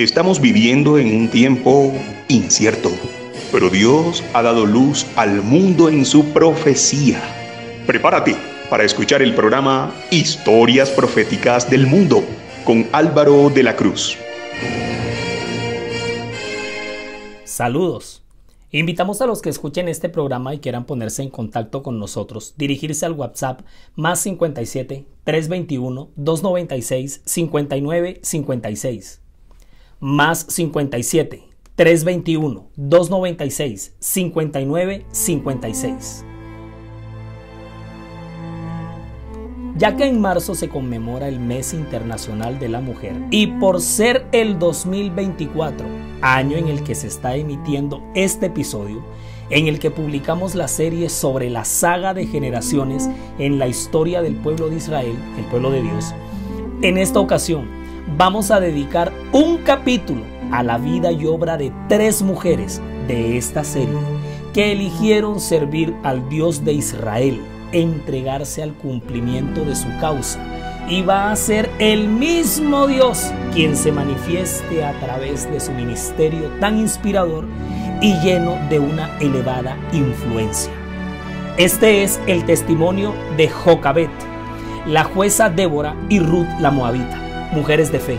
Estamos viviendo en un tiempo incierto, pero Dios ha dado luz al mundo en su profecía. Prepárate para escuchar el programa Historias Proféticas del Mundo con Álvaro de la Cruz. Saludos. Invitamos a los que escuchen este programa y quieran ponerse en contacto con nosotros, dirigirse al WhatsApp más 57 321 296 59 56 más 57 321 296 59 56. Ya que en marzo se conmemora el Mes Internacional de la Mujer y por ser el 2024, año en el que se está emitiendo este episodio, en el que publicamos la serie sobre la saga de generaciones en la historia del pueblo de Israel, el pueblo de Dios, en esta ocasión vamos a dedicar un capítulo a la vida y obra de tres mujeres de esta serie que eligieron servir al Dios de Israel, entregarse al cumplimiento de su causa. Y va a ser el mismo Dios quien se manifieste a través de su ministerio tan inspirador y lleno de una elevada influencia. Este es el testimonio de Jocabet, la jueza Débora y Ruth la Moabita. Mujeres de Fe.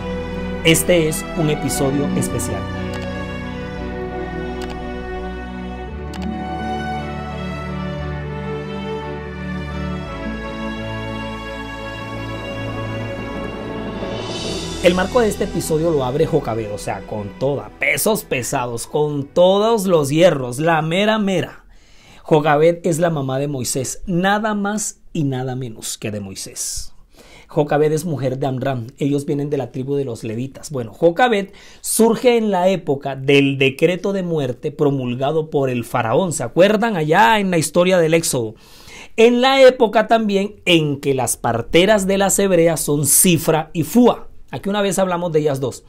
Este es un episodio especial. El marco de este episodio lo abre Jocabed, o sea, con toda, pesos pesados, con todos los hierros, la mera mera. Jocabed es la mamá de Moisés, nada más y nada menos que de Moisés. Jocabed es mujer de Amram. Ellos vienen de la tribu de los levitas. Bueno, Jocabed surge en la época del decreto de muerte promulgado por el faraón. ¿Se acuerdan allá en la historia del Éxodo? En la época también en que las parteras de las hebreas son Cifra y Fua. Aquí una vez hablamos de ellas dos.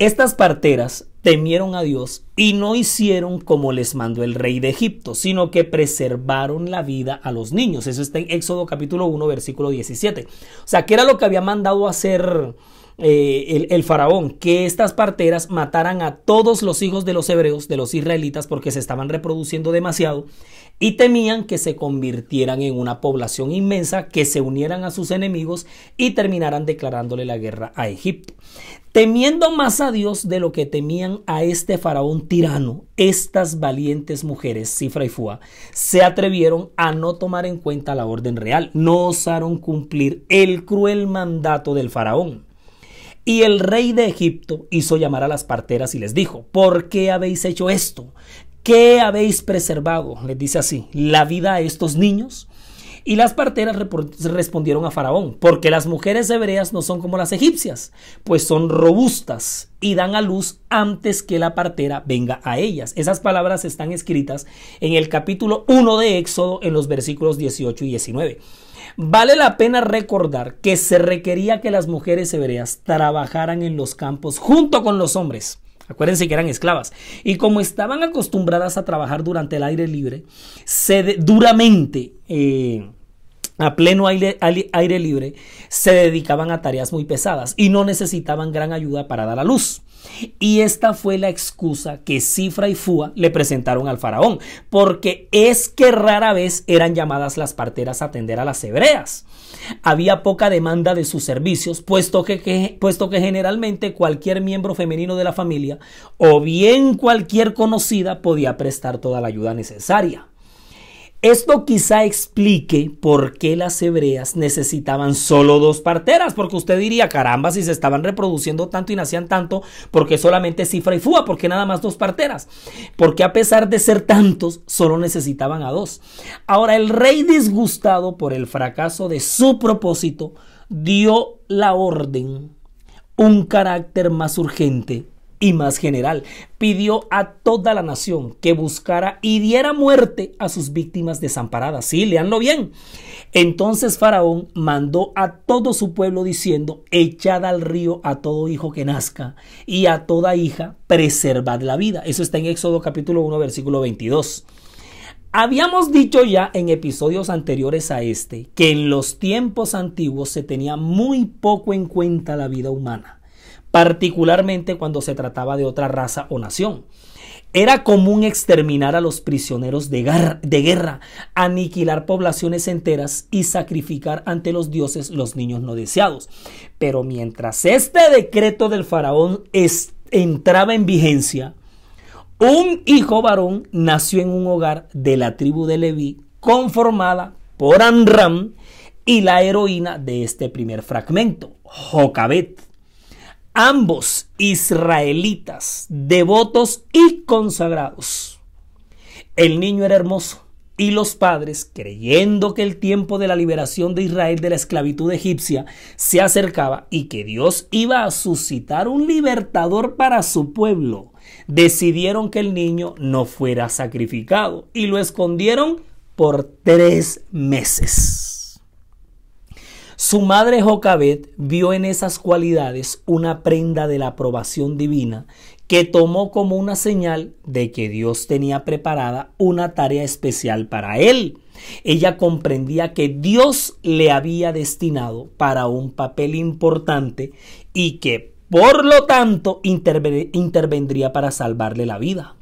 Estas parteras temieron a Dios y no hicieron como les mandó el rey de Egipto, sino que preservaron la vida a los niños. Eso está en Éxodo capítulo 1, versículo 17. O sea, ¿qué era lo que había mandado hacer eh, el faraón? Que estas parteras mataran a todos los hijos de los hebreos, de los israelitas, porque se estaban reproduciendo demasiado y temían que se convirtieran en una población inmensa, que se unieran a sus enemigos y terminaran declarándole la guerra a Egipto. Temiendo más a Dios de lo que temían a este faraón tirano, estas valientes mujeres, Cifra y Fua, se atrevieron a no tomar en cuenta la orden real, no osaron cumplir el cruel mandato del faraón. Y el rey de Egipto hizo llamar a las parteras y les dijo, ¿por qué habéis hecho esto? ¿Qué habéis preservado? Les dice así, la vida a estos niños. Y las parteras respondieron a Faraón, porque las mujeres hebreas no son como las egipcias, pues son robustas y dan a luz antes que la partera venga a ellas. Esas palabras están escritas en el capítulo 1 de Éxodo en los versículos 18 y 19. Vale la pena recordar que se requería que las mujeres hebreas trabajaran en los campos junto con los hombres Acuérdense que eran esclavas. Y como estaban acostumbradas a trabajar durante el aire libre, se duramente, eh, a pleno aire, libre, se dedicaban a tareas muy pesadas y no necesitaban gran ayuda para dar a luz. Y esta fue la excusa que Cifra y Fua le presentaron al faraón, porque es que rara vez eran llamadas las parteras a atender a las hebreas. Había poca demanda de sus servicios, puesto que, generalmente cualquier miembro femenino de la familia o bien cualquier conocida podía prestar toda la ayuda necesaria. Esto quizá explique por qué las hebreas necesitaban solo dos parteras, porque usted diría, caramba, si se estaban reproduciendo tanto y nacían tanto, porque solamente cifra y fúa, porque nada más dos parteras, porque a pesar de ser tantos, solo necesitaban a dos. Ahora, el rey disgustado por el fracaso de su propósito, dio la orden, un carácter más urgente y más general, pidió a toda la nación que buscara y diera muerte a sus víctimas desamparadas. Sí, leanlo bien. Entonces Faraón mandó a todo su pueblo diciendo, echad al río a todo hijo que nazca y a toda hija, preservad la vida. Eso está en Éxodo capítulo 1, versículo 22. Habíamos dicho ya en episodios anteriores a este que en los tiempos antiguos se tenía muy poco en cuenta la vida humana particularmente cuando se trataba de otra raza o nación. Era común exterminar a los prisioneros de, guerra, aniquilar poblaciones enteras y sacrificar ante los dioses los niños no deseados. Pero mientras este decreto del faraón entraba en vigencia, un hijo varón nació en un hogar de la tribu de Leví, conformada por Anram y la heroína de este primer fragmento, Jocabet ambos israelitas, devotos y consagrados. El niño era hermoso y los padres, creyendo que el tiempo de la liberación de Israel de la esclavitud egipcia se acercaba y que Dios iba a suscitar un libertador para su pueblo, decidieron que el niño no fuera sacrificado y lo escondieron por tres meses. Su madre Jocabet vio en esas cualidades una prenda de la aprobación divina que tomó como una señal de que Dios tenía preparada una tarea especial para él. Ella comprendía que Dios le había destinado para un papel importante y que por lo tanto intervendría para salvarle la vida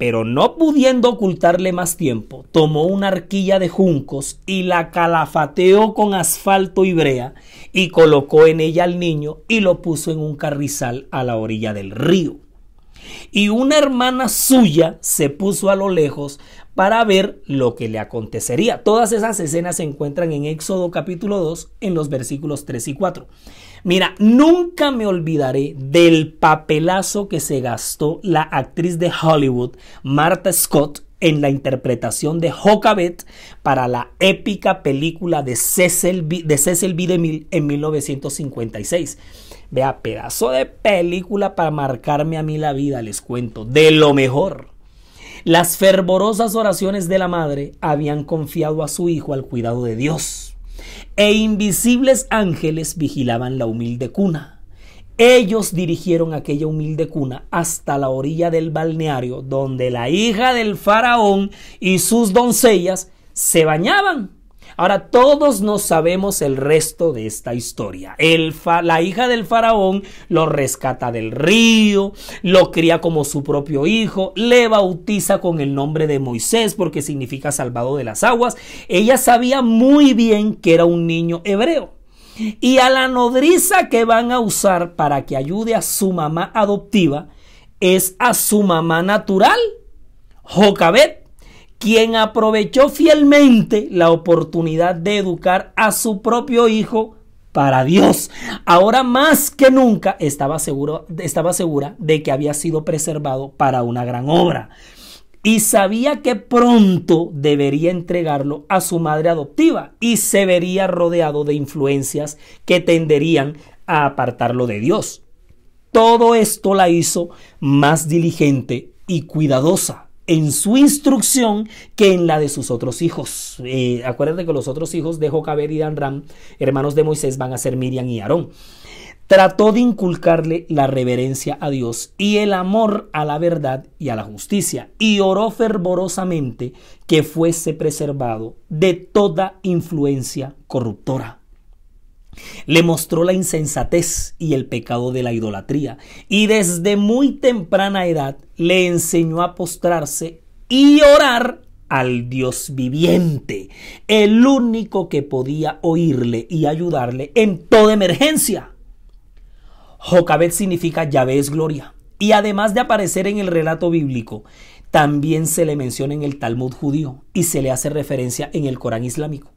pero no pudiendo ocultarle más tiempo, tomó una arquilla de juncos y la calafateó con asfalto y brea y colocó en ella al niño y lo puso en un carrizal a la orilla del río. Y una hermana suya se puso a lo lejos para ver lo que le acontecería. Todas esas escenas se encuentran en Éxodo capítulo 2 en los versículos 3 y 4. Mira, nunca me olvidaré del papelazo que se gastó la actriz de Hollywood, Martha Scott, en la interpretación de Jocabet para la épica película de Cecil B. de, Cecil B. en 1956. Vea, pedazo de película para marcarme a mí la vida, les cuento, de lo mejor. Las fervorosas oraciones de la madre habían confiado a su hijo al cuidado de Dios e invisibles ángeles vigilaban la humilde cuna. Ellos dirigieron aquella humilde cuna hasta la orilla del balneario donde la hija del faraón y sus doncellas se bañaban Ahora todos nos sabemos el resto de esta historia. la hija del faraón lo rescata del río, lo cría como su propio hijo, le bautiza con el nombre de Moisés porque significa salvado de las aguas. Ella sabía muy bien que era un niño hebreo y a la nodriza que van a usar para que ayude a su mamá adoptiva es a su mamá natural, Jocabet quien aprovechó fielmente la oportunidad de educar a su propio hijo para Dios. Ahora más que nunca estaba, seguro, estaba segura de que había sido preservado para una gran obra y sabía que pronto debería entregarlo a su madre adoptiva y se vería rodeado de influencias que tenderían a apartarlo de Dios. Todo esto la hizo más diligente y cuidadosa en su instrucción que en la de sus otros hijos. Eh, acuérdate que los otros hijos de caber y Danram, Ram, hermanos de Moisés, van a ser Miriam y Aarón. Trató de inculcarle la reverencia a Dios y el amor a la verdad y a la justicia, y oró fervorosamente que fuese preservado de toda influencia corruptora. Le mostró la insensatez y el pecado de la idolatría y desde muy temprana edad le enseñó a postrarse y orar al Dios viviente, el único que podía oírle y ayudarle en toda emergencia. Jocabet significa llaves es gloria. Y además de aparecer en el relato bíblico, también se le menciona en el Talmud judío y se le hace referencia en el Corán islámico.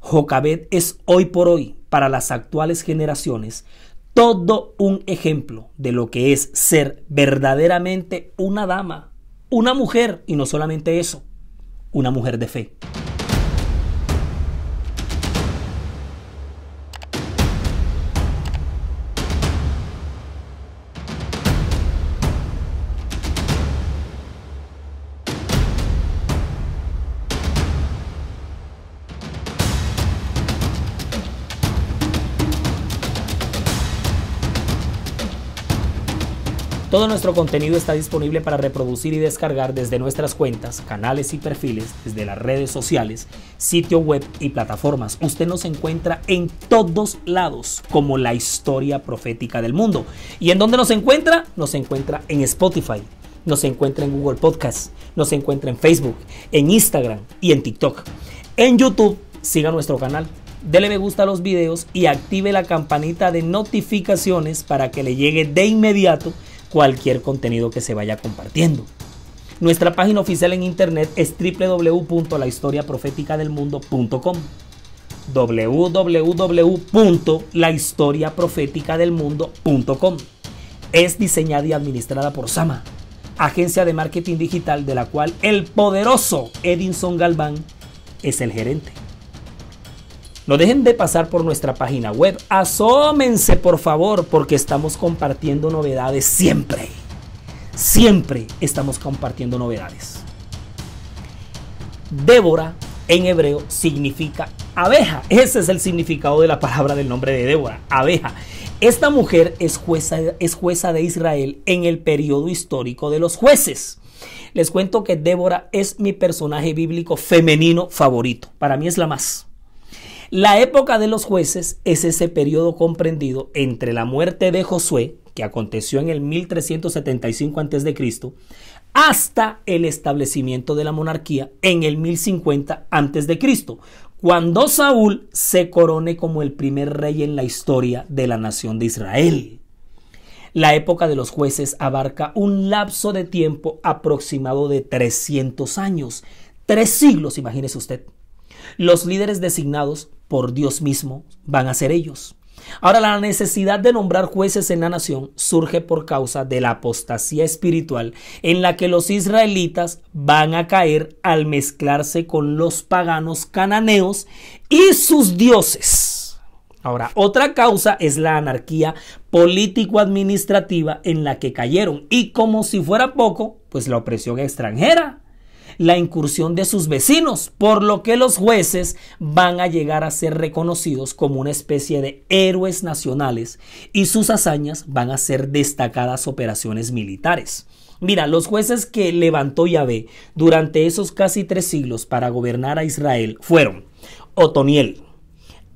Jocabet es hoy por hoy para las actuales generaciones todo un ejemplo de lo que es ser verdaderamente una dama, una mujer, y no solamente eso, una mujer de fe. Todo nuestro contenido está disponible para reproducir y descargar desde nuestras cuentas, canales y perfiles, desde las redes sociales, sitio web y plataformas. Usted nos encuentra en todos lados como la historia profética del mundo. ¿Y en dónde nos encuentra? Nos encuentra en Spotify, nos encuentra en Google Podcast, nos encuentra en Facebook, en Instagram y en TikTok. En YouTube, siga nuestro canal, dele me gusta a los videos y active la campanita de notificaciones para que le llegue de inmediato cualquier contenido que se vaya compartiendo. Nuestra página oficial en internet es www.lahistoriaprofeticadelmundo.com www.lahistoriaprofeticadelmundo.com Es diseñada y administrada por Sama, agencia de marketing digital de la cual el poderoso Edinson Galván es el gerente. No dejen de pasar por nuestra página web. Asómense, por favor, porque estamos compartiendo novedades siempre. Siempre estamos compartiendo novedades. Débora en hebreo significa abeja. Ese es el significado de la palabra del nombre de Débora, abeja. Esta mujer es jueza, es jueza de Israel en el periodo histórico de los jueces. Les cuento que Débora es mi personaje bíblico femenino favorito. Para mí es la más. La época de los jueces es ese periodo comprendido entre la muerte de Josué, que aconteció en el 1375 a.C., hasta el establecimiento de la monarquía en el 1050 a.C., cuando Saúl se corone como el primer rey en la historia de la nación de Israel. La época de los jueces abarca un lapso de tiempo aproximado de 300 años, tres siglos, imagínese usted. Los líderes designados por Dios mismo van a ser ellos. Ahora, la necesidad de nombrar jueces en la nación surge por causa de la apostasía espiritual en la que los israelitas van a caer al mezclarse con los paganos cananeos y sus dioses. Ahora, otra causa es la anarquía político-administrativa en la que cayeron y como si fuera poco, pues la opresión extranjera la incursión de sus vecinos, por lo que los jueces van a llegar a ser reconocidos como una especie de héroes nacionales y sus hazañas van a ser destacadas operaciones militares. Mira, los jueces que levantó Yahvé durante esos casi tres siglos para gobernar a Israel fueron Otoniel,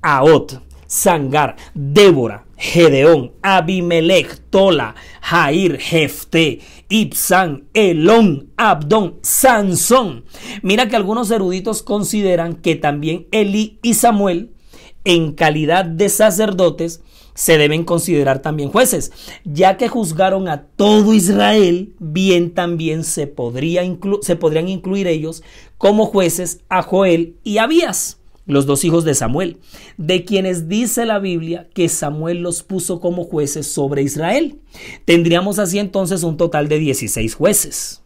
Aot, Sangar, Débora, Gedeón, Abimelech, Tola, Jair, Jefté Ibsan, Elón, Abdón, Sansón. Mira que algunos eruditos consideran que también Elí y Samuel, en calidad de sacerdotes, se deben considerar también jueces, ya que juzgaron a todo Israel, bien también se, podría se podrían incluir ellos como jueces a Joel y a Abías los dos hijos de Samuel, de quienes dice la Biblia que Samuel los puso como jueces sobre Israel. Tendríamos así entonces un total de 16 jueces.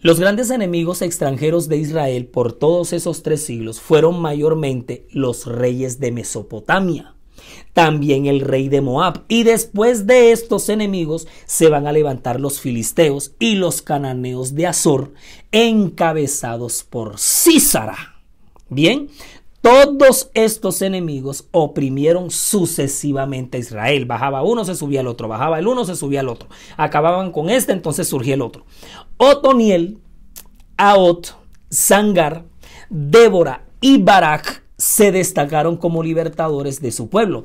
Los grandes enemigos extranjeros de Israel por todos esos tres siglos fueron mayormente los reyes de Mesopotamia, también el rey de Moab, y después de estos enemigos se van a levantar los filisteos y los cananeos de Azor, encabezados por Císara. Bien, todos estos enemigos oprimieron sucesivamente a Israel. Bajaba uno, se subía el otro, bajaba el uno, se subía el otro. Acababan con este, entonces surgía el otro. Otoniel, Aot, Sangar, Débora y Barak se destacaron como libertadores de su pueblo.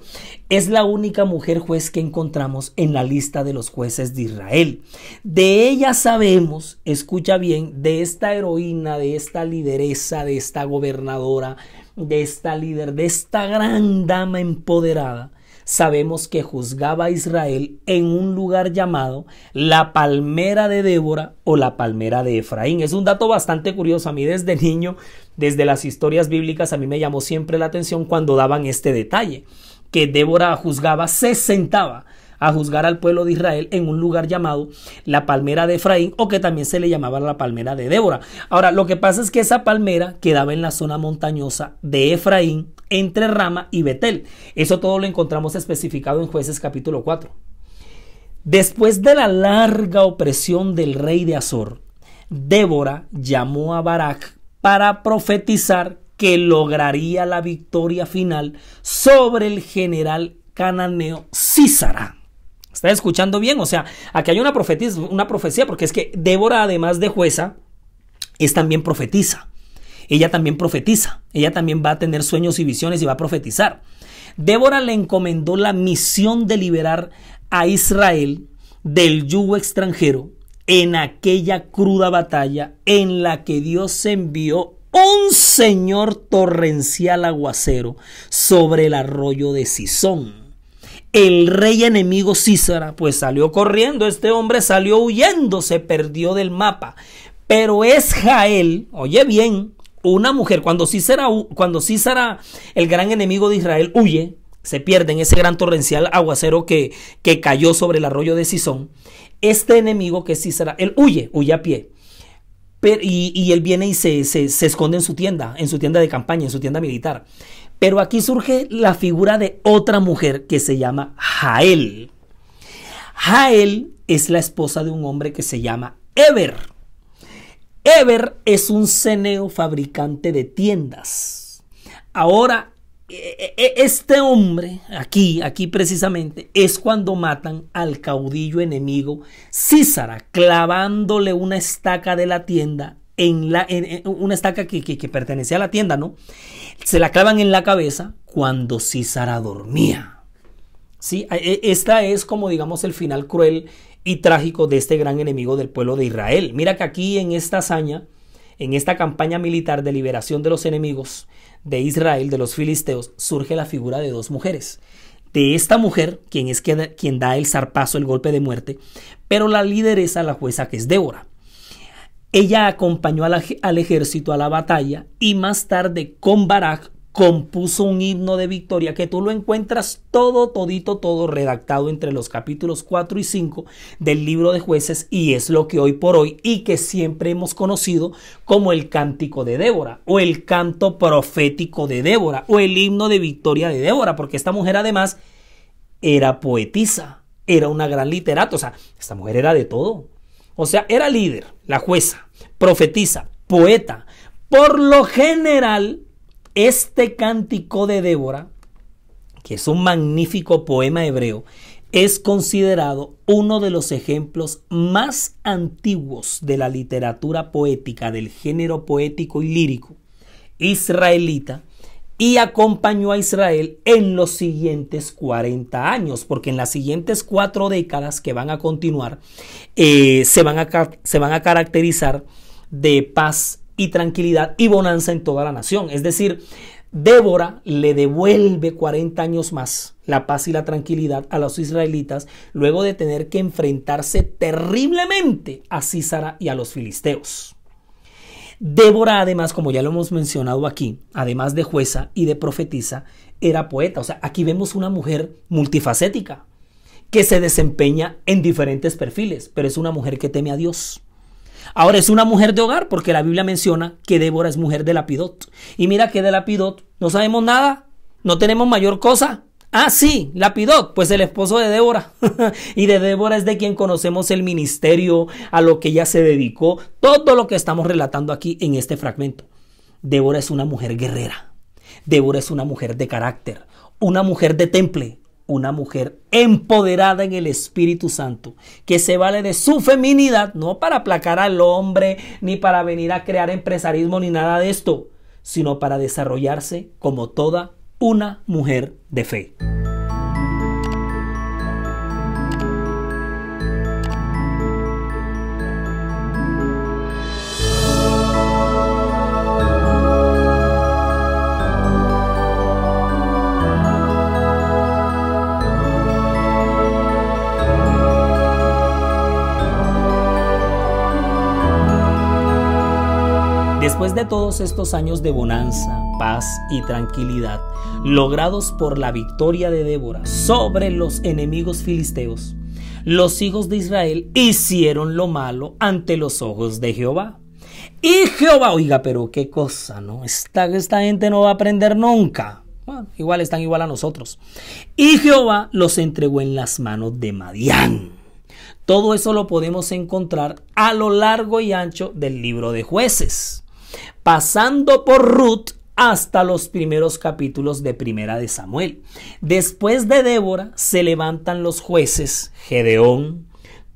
Es la única mujer juez que encontramos en la lista de los jueces de Israel. De ella sabemos, escucha bien, de esta heroína, de esta lideresa, de esta gobernadora, de esta líder, de esta gran dama empoderada, sabemos que juzgaba a Israel en un lugar llamado la palmera de Débora o la palmera de Efraín. Es un dato bastante curioso. A mí desde niño, desde las historias bíblicas, a mí me llamó siempre la atención cuando daban este detalle, que Débora juzgaba, se sentaba a juzgar al pueblo de Israel en un lugar llamado la palmera de Efraín o que también se le llamaba la palmera de Débora. Ahora, lo que pasa es que esa palmera quedaba en la zona montañosa de Efraín entre Rama y Betel. Eso todo lo encontramos especificado en jueces capítulo 4. Después de la larga opresión del rey de Azor, Débora llamó a Barak para profetizar que lograría la victoria final sobre el general cananeo Císara. ¿Está escuchando bien? O sea, aquí hay una, una profecía, porque es que Débora, además de jueza, es también profetiza. Ella también profetiza. Ella también va a tener sueños y visiones y va a profetizar. Débora le encomendó la misión de liberar a Israel del yugo extranjero en aquella cruda batalla en la que Dios envió un señor torrencial aguacero sobre el arroyo de Sison el rey enemigo Císara, pues salió corriendo, este hombre salió huyendo, se perdió del mapa. Pero es Jael, oye bien, una mujer, cuando Císara, cuando el gran enemigo de Israel, huye, se pierde en ese gran torrencial aguacero que, que cayó sobre el arroyo de Sison, este enemigo que es Císara, él huye, huye a pie. y, él viene y se, se, esconde en su tienda, en su tienda de campaña, en su tienda militar. Pero aquí surge la figura de otra mujer que se llama Jael. Jael es la esposa de un hombre que se llama Eber. Eber es un ceneo fabricante de tiendas. Ahora, e, e, e, este hombre, aquí, aquí precisamente, es cuando matan al caudillo enemigo Císara, clavándole una estaca de la tienda en, la, en, una estaca que, que, pertenecía a la tienda, ¿no? Se la clavan en la cabeza cuando Císara dormía. ¿Sí? E, esta es como digamos el final cruel y trágico de este gran enemigo del pueblo de Israel. Mira que aquí en esta hazaña, en esta campaña militar de liberación de los enemigos de Israel, de los filisteos, surge la figura de dos mujeres. De esta mujer, quien es quien, quien da el zarpazo, el golpe de muerte, pero la lideresa, la jueza que es Débora. Ella acompañó al ejército a la batalla y más tarde con Barak compuso un himno de victoria que tú lo encuentras todo, todito, todo redactado entre los capítulos 4 y 5 del libro de jueces y es lo que hoy por hoy y que siempre hemos conocido como el cántico de Débora o el canto profético de Débora o el himno de victoria de Débora, porque esta mujer además era poetisa, era una gran literata, o sea, esta mujer era de todo, o sea, era líder, la jueza, profetiza, poeta. Por lo general, este cántico de Débora, que es un magnífico poema hebreo, es considerado uno de los ejemplos más antiguos de la literatura poética del género poético y lírico israelita y acompañó a Israel en los siguientes 40 años, porque en las siguientes cuatro décadas que van a continuar eh, se, van a, se van a caracterizar de paz y tranquilidad y bonanza en toda la nación. Es decir, Débora le devuelve 40 años más la paz y la tranquilidad a los israelitas luego de tener que enfrentarse terriblemente a Císara y a los filisteos. Débora, además, como ya lo hemos mencionado aquí, además de jueza y de profetisa, era poeta. O sea, aquí vemos una mujer multifacética que se desempeña en diferentes perfiles, pero es una mujer que teme a Dios. Ahora es una mujer de hogar, porque la Biblia menciona que Débora es mujer de Lapidot. Y mira que de Lapidot no sabemos nada, no tenemos mayor cosa, Ah, sí, Lapidoc, pues el esposo de Débora. y de Débora es de quien conocemos el ministerio, a lo que ella se dedicó, todo lo que estamos relatando aquí en este fragmento. Débora es una mujer guerrera. Débora es una mujer de carácter, una mujer de temple, una mujer empoderada en el Espíritu Santo, que se vale de su feminidad, no para aplacar al hombre, ni para venir a crear empresarismo, ni nada de esto, sino para desarrollarse como toda una mujer de fe. Después de todos estos años de bonanza, paz y tranquilidad, logrados por la victoria de Débora sobre los enemigos filisteos, los hijos de Israel hicieron lo malo ante los ojos de Jehová. Y Jehová, oiga, pero qué cosa, ¿no? Esta, esta gente no va a aprender nunca. Bueno, igual están igual a nosotros. Y Jehová los entregó en las manos de Madián. Todo eso lo podemos encontrar a lo largo y ancho del libro de jueces pasando por Ruth hasta los primeros capítulos de Primera de Samuel. Después de Débora se levantan los jueces Gedeón,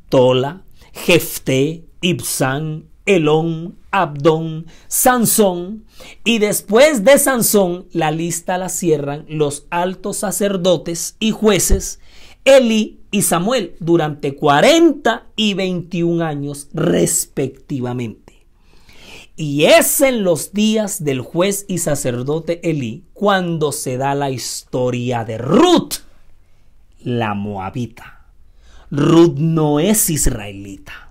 Tola, Jefte, Ibsán, Elón, Abdón, Sansón, y después de Sansón la lista la cierran los altos sacerdotes y jueces Eli y Samuel durante 40 y 21 años respectivamente. Y es en los días del juez y sacerdote Elí cuando se da la historia de Ruth, la moabita. Ruth no es israelita.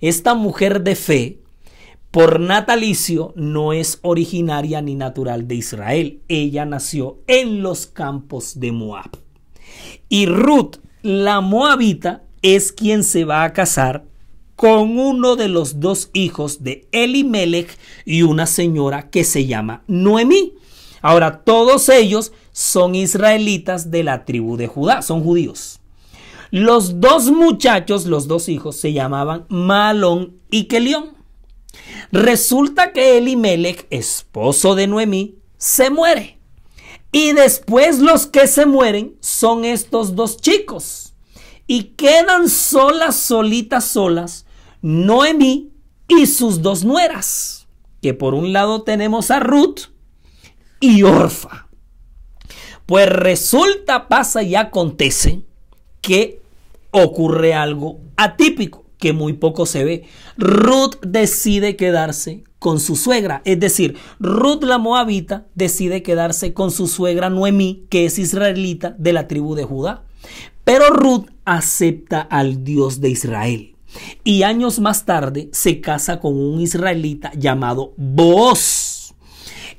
Esta mujer de fe, por natalicio, no es originaria ni natural de Israel. Ella nació en los campos de Moab. Y Ruth, la moabita, es quien se va a casar con uno de los dos hijos de Elimelech y una señora que se llama Noemí. Ahora, todos ellos son israelitas de la tribu de Judá, son judíos. Los dos muchachos, los dos hijos, se llamaban Malón y Kelión. Resulta que Elimelech, esposo de Noemí, se muere. Y después los que se mueren son estos dos chicos. Y quedan solas, solitas, solas, Noemí y sus dos nueras, que por un lado tenemos a Ruth y Orfa. Pues resulta, pasa y acontece que ocurre algo atípico que muy poco se ve. Ruth decide quedarse con su suegra, es decir, Ruth la Moabita decide quedarse con su suegra Noemí, que es israelita de la tribu de Judá. Pero Ruth acepta al Dios de Israel. Y años más tarde se casa con un israelita llamado Boaz.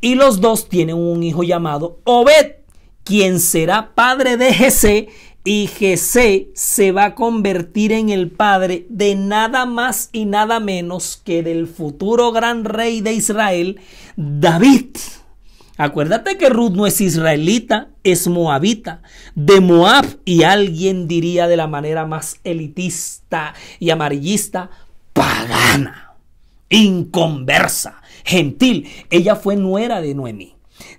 Y los dos tienen un hijo llamado Obed, quien será padre de Jesse Y Jesse se va a convertir en el padre de nada más y nada menos que del futuro gran rey de Israel, David. Acuérdate que Ruth no es israelita, es moabita, de Moab, y alguien diría de la manera más elitista y amarillista, pagana, inconversa, gentil. Ella fue nuera de Noemí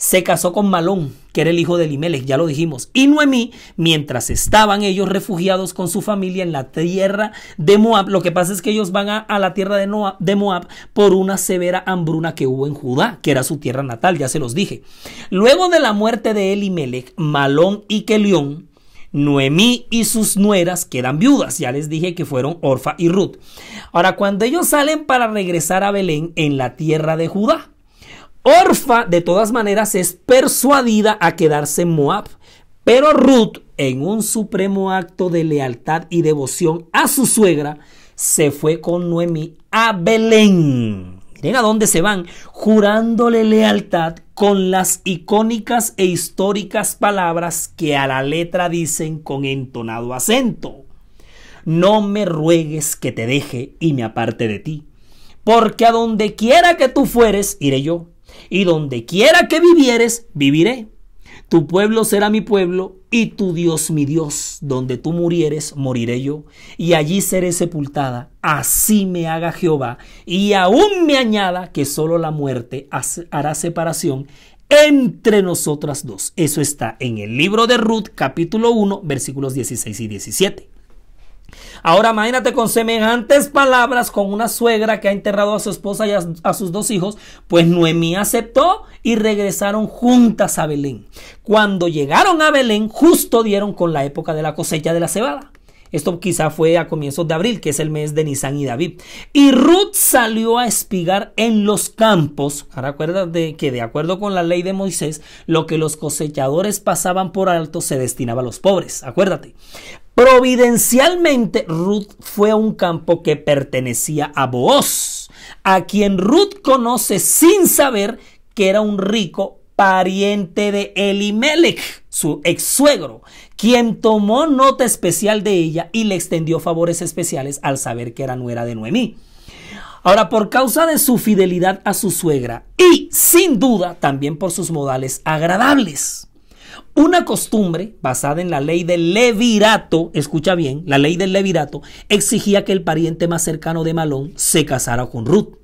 se casó con Malón, que era el hijo de Elimelech, ya lo dijimos, y Noemí, mientras estaban ellos refugiados con su familia en la tierra de Moab. Lo que pasa es que ellos van a, la tierra de, de, Moab por una severa hambruna que hubo en Judá, que era su tierra natal, ya se los dije. Luego de la muerte de Elimelech, Malón y Kelión, Noemí y sus nueras quedan viudas, ya les dije que fueron Orfa y Ruth. Ahora, cuando ellos salen para regresar a Belén en la tierra de Judá, Orfa, de todas maneras, es persuadida a quedarse en Moab, pero Ruth, en un supremo acto de lealtad y devoción a su suegra, se fue con Noemí a Belén. Miren a dónde se van, jurándole lealtad con las icónicas e históricas palabras que a la letra dicen con entonado acento. No me ruegues que te deje y me aparte de ti, porque a donde quiera que tú fueres, iré yo, y donde quiera que vivieres, viviré. Tu pueblo será mi pueblo y tu Dios mi Dios. Donde tú murieres, moriré yo y allí seré sepultada. Así me haga Jehová y aún me añada que solo la muerte hará separación entre nosotras dos. Eso está en el libro de Ruth capítulo 1 versículos 16 y 17. Ahora imagínate con semejantes palabras con una suegra que ha enterrado a su esposa y a, sus dos hijos, pues Noemí aceptó y regresaron juntas a Belén. Cuando llegaron a Belén, justo dieron con la época de la cosecha de la cebada. Esto quizá fue a comienzos de abril, que es el mes de Nisan y David. Y Ruth salió a espigar en los campos. Ahora acuérdate que de acuerdo con la ley de Moisés, lo que los cosechadores pasaban por alto se destinaba a los pobres. Acuérdate. Providencialmente, Ruth fue a un campo que pertenecía a Booz, a quien Ruth conoce sin saber que era un rico pariente de Elimelech, su ex suegro, quien tomó nota especial de ella y le extendió favores especiales al saber que era nuera de Noemí. Ahora, por causa de su fidelidad a su suegra y sin duda también por sus modales agradables, una costumbre basada en la ley del levirato, escucha bien, la ley del levirato exigía que el pariente más cercano de Malón se casara con Ruth,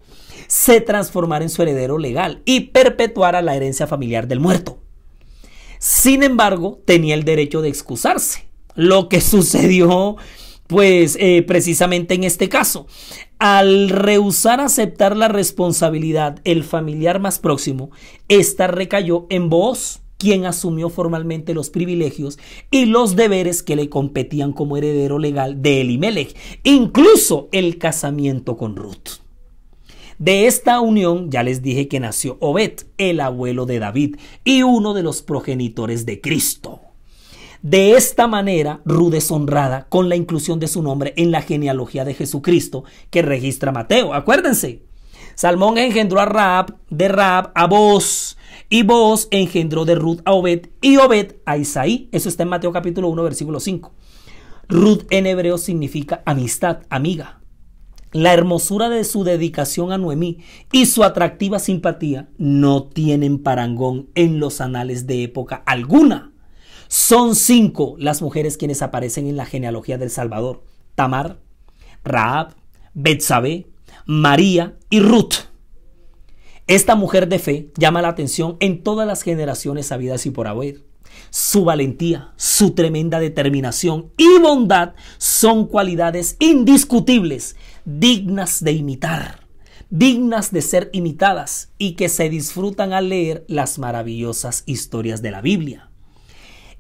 se transformara en su heredero legal y perpetuara la herencia familiar del muerto. Sin embargo, tenía el derecho de excusarse, lo que sucedió pues eh, precisamente en este caso. Al rehusar aceptar la responsabilidad, el familiar más próximo, esta recayó en vos quien asumió formalmente los privilegios y los deberes que le competían como heredero legal de Elimelech, incluso el casamiento con Ruth. De esta unión ya les dije que nació Obed, el abuelo de David y uno de los progenitores de Cristo. De esta manera, Ruth es honrada con la inclusión de su nombre en la genealogía de Jesucristo que registra Mateo. Acuérdense, Salmón engendró a Raab, de Raab a Boz, y Boaz engendró de Ruth a Obed y Obed a Isaí. Eso está en Mateo capítulo 1, versículo 5. Ruth en hebreo significa amistad, amiga. La hermosura de su dedicación a Noemí y su atractiva simpatía no tienen parangón en los anales de época alguna. Son cinco las mujeres quienes aparecen en la genealogía del Salvador: Tamar, Raab, Betsabé, María y Ruth. Esta mujer de fe llama la atención en todas las generaciones habidas y por haber. Su valentía, su tremenda determinación y bondad son cualidades indiscutibles, dignas de imitar, dignas de ser imitadas y que se disfrutan al leer las maravillosas historias de la Biblia.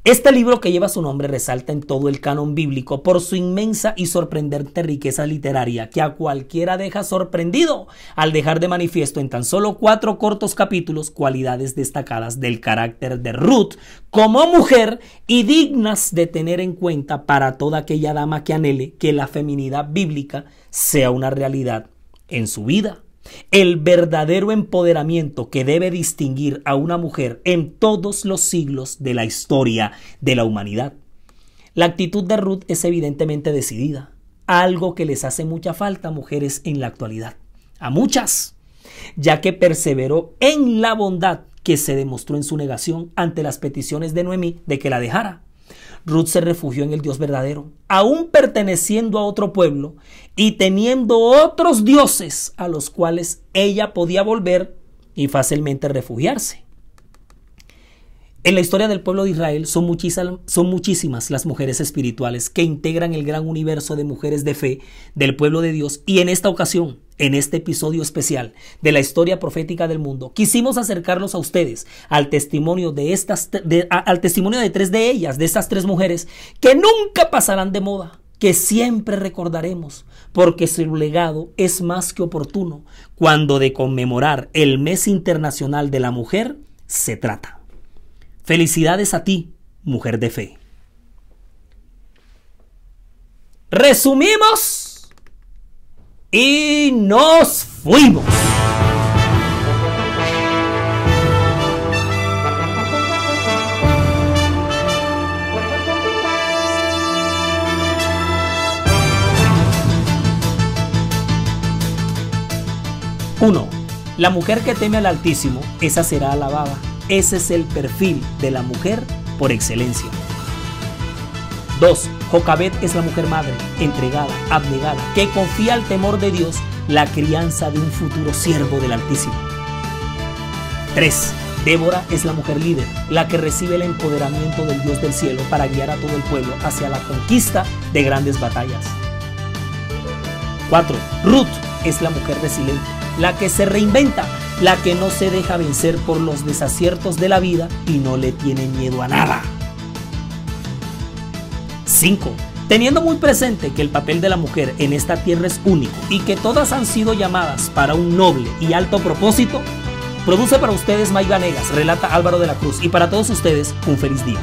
Este libro que lleva su nombre resalta en todo el canon bíblico por su inmensa y sorprendente riqueza literaria que a cualquiera deja sorprendido al dejar de manifiesto en tan solo cuatro cortos capítulos cualidades destacadas del carácter de Ruth como mujer y dignas de tener en cuenta para toda aquella dama que anhele que la feminidad bíblica sea una realidad en su vida. El verdadero empoderamiento que debe distinguir a una mujer en todos los siglos de la historia de la humanidad. La actitud de Ruth es evidentemente decidida, algo que les hace mucha falta a mujeres en la actualidad, a muchas, ya que perseveró en la bondad que se demostró en su negación ante las peticiones de Noemí de que la dejara. Ruth se refugió en el Dios verdadero, aún perteneciendo a otro pueblo y teniendo otros dioses a los cuales ella podía volver y fácilmente refugiarse. En la historia del pueblo de Israel son muchísimas, las mujeres espirituales que integran el gran universo de mujeres de fe del pueblo de Dios y en esta ocasión, en este episodio especial de la historia profética del mundo, quisimos acercarnos a ustedes al testimonio de estas al testimonio de tres de ellas, de estas tres mujeres que nunca pasarán de moda, que siempre recordaremos, porque su legado es más que oportuno cuando de conmemorar el mes internacional de la mujer se trata. Felicidades a ti, mujer de fe. Resumimos y nos fuimos. Uno, La mujer que teme al Altísimo, esa será alabada. Ese es el perfil de la mujer por excelencia. 2. Jocabet es la mujer madre, entregada, abnegada, que confía al temor de Dios la crianza de un futuro siervo del Altísimo. 3. Débora es la mujer líder, la que recibe el empoderamiento del Dios del cielo para guiar a todo el pueblo hacia la conquista de grandes batallas. 4. Ruth es la mujer resiliente, la que se reinventa, la que no se deja vencer por los desaciertos de la vida y no le tiene miedo a nada. 5. Teniendo muy presente que el papel de la mujer en esta tierra es único y que todas han sido llamadas para un noble y alto propósito, produce para ustedes May Vanegas, relata Álvaro de la Cruz y para todos ustedes un feliz día.